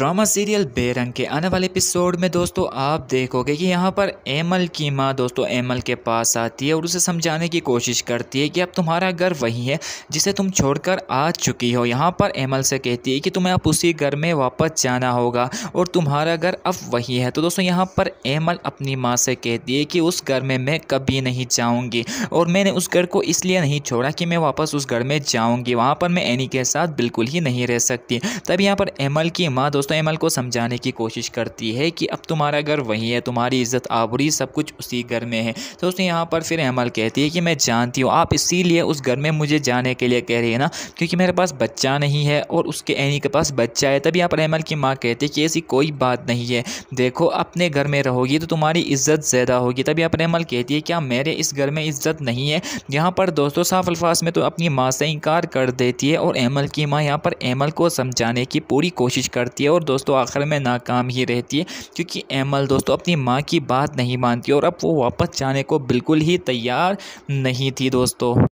drama serial बेरंग के आने वाले एपिसोड में दोस्तों आप देखोगे कि यहाँ पर एमल की माँ दोस्तों एमल के पास आती है और उसे समझाने की कोशिश करती है कि अब तुम्हारा घर वही है जिसे तुम छोड़कर आ चुकी हो यहाँ पर एमल से कहती है कि तुम्हें अब उसी घर में वापस जाना होगा और तुम्हारा घर अब वही है तो दोस्तों यहाँ पर एमल अपनी माँ से कहती है कि उस घर में मैं कभी नहीं जाऊँगी और मैंने उस घर को इसलिए नहीं छोड़ा कि मैं वापस उस घर में जाऊँगी वहाँ पर मैं एनी के साथ बिल्कुल ही नहीं रह सकती तब यहाँ पर एमल की माँ दोस्तों दोस्तों एमल को समझाने की कोशिश करती है कि अब तुम्हारा घर वहीं है तुम्हारी इज्जत आबरी सब कुछ उसी घर में है दोस्तों यहाँ पर फिर एमल कहती है कि मैं जानती हूँ आप इसीलिए उस घर में मुझे जाने के लिए कह रही है ना क्योंकि मेरे पास बच्चा नहीं है और उसके एनी के पास बच्चा है तभी यहाँ पर एमल की माँ कहती है कि ऐसी कोई बात नहीं है देखो अपने घर में रहोगी तो तुम्हारी इज्जत ज़्यादा होगी तभी यहाँ पर एमल कहती है क्या मेरे इस घर में इज्जत नहीं है यहाँ पर दोस्तों साफ अल्फाज में तो अपनी माँ से इनकार कर देती है और एमल की माँ यहाँ पर एमल को समझाने की पूरी कोशिश करती है और और दोस्तों आखिर में नाकाम ही रहती है क्योंकि एमल दोस्तों अपनी माँ की बात नहीं मानती और अब वो वापस जाने को बिल्कुल ही तैयार नहीं थी दोस्तों